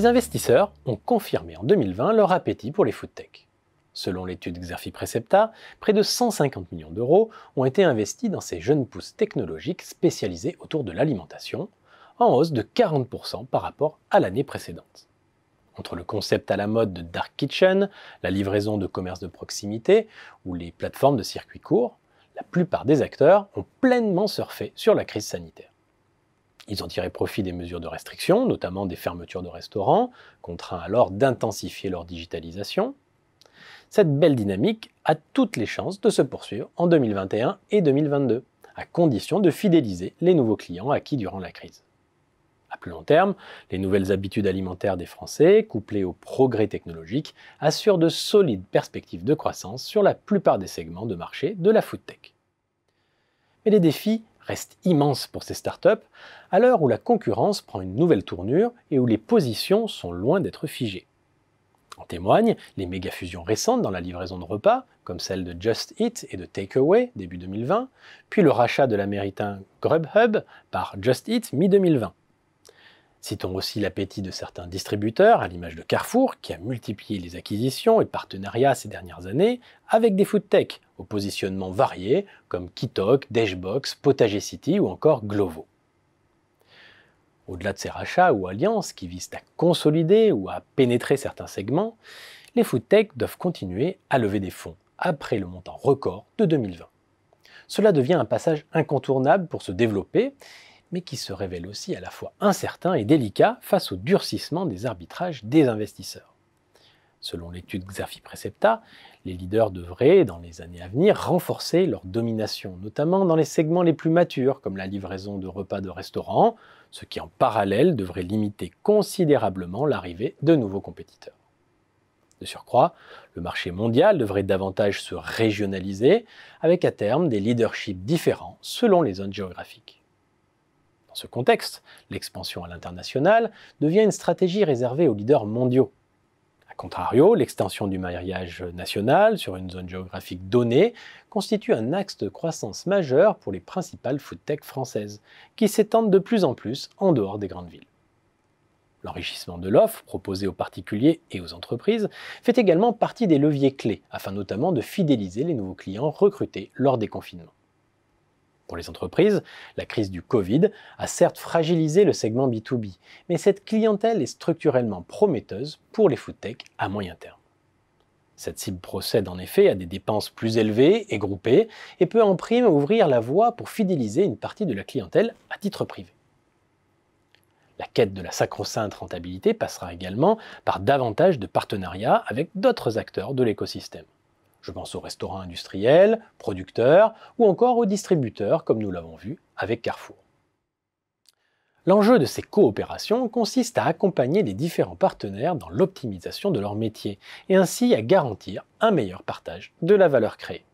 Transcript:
les investisseurs ont confirmé en 2020 leur appétit pour les foot-tech. Selon l'étude Xerfi Precepta, près de 150 millions d'euros ont été investis dans ces jeunes pousses technologiques spécialisées autour de l'alimentation, en hausse de 40% par rapport à l'année précédente. Entre le concept à la mode de Dark Kitchen, la livraison de commerce de proximité ou les plateformes de circuits courts, la plupart des acteurs ont pleinement surfé sur la crise sanitaire. Ils ont tiré profit des mesures de restriction, notamment des fermetures de restaurants, contraints alors d'intensifier leur digitalisation. Cette belle dynamique a toutes les chances de se poursuivre en 2021 et 2022, à condition de fidéliser les nouveaux clients acquis durant la crise. À plus long terme, les nouvelles habitudes alimentaires des Français, couplées au progrès technologique, assurent de solides perspectives de croissance sur la plupart des segments de marché de la food tech. Mais les défis reste immense pour ces startups, à l'heure où la concurrence prend une nouvelle tournure et où les positions sont loin d'être figées. En témoignent les méga-fusions récentes dans la livraison de repas, comme celle de Just Eat et de Takeaway début 2020, puis le rachat de l'américain Grubhub par Just Eat mi-2020. Citons aussi l'appétit de certains distributeurs, à l'image de Carrefour, qui a multiplié les acquisitions et partenariats ces dernières années avec des food tech, au positionnement varié, comme Kitok, Dashbox, Potager City ou encore Glovo. Au-delà de ces rachats ou alliances qui visent à consolider ou à pénétrer certains segments, les food doivent continuer à lever des fonds après le montant record de 2020. Cela devient un passage incontournable pour se développer mais qui se révèle aussi à la fois incertain et délicat face au durcissement des arbitrages des investisseurs. Selon l'étude Xafi Precepta, les leaders devraient, dans les années à venir, renforcer leur domination, notamment dans les segments les plus matures, comme la livraison de repas de restaurants, ce qui en parallèle devrait limiter considérablement l'arrivée de nouveaux compétiteurs. De surcroît, le marché mondial devrait davantage se régionaliser, avec à terme des leaderships différents selon les zones géographiques. Dans ce contexte, l'expansion à l'international devient une stratégie réservée aux leaders mondiaux. A contrario, l'extension du mariage national sur une zone géographique donnée constitue un axe de croissance majeur pour les principales foodtech françaises, qui s'étendent de plus en plus en dehors des grandes villes. L'enrichissement de l'offre proposée aux particuliers et aux entreprises fait également partie des leviers clés, afin notamment de fidéliser les nouveaux clients recrutés lors des confinements. Pour les entreprises, la crise du Covid a certes fragilisé le segment B2B, mais cette clientèle est structurellement prometteuse pour les foodtech à moyen terme. Cette cible procède en effet à des dépenses plus élevées et groupées et peut en prime ouvrir la voie pour fidéliser une partie de la clientèle à titre privé. La quête de la sacro-sainte rentabilité passera également par davantage de partenariats avec d'autres acteurs de l'écosystème. Je pense aux restaurants industriels, producteurs ou encore aux distributeurs, comme nous l'avons vu avec Carrefour. L'enjeu de ces coopérations consiste à accompagner les différents partenaires dans l'optimisation de leur métier et ainsi à garantir un meilleur partage de la valeur créée.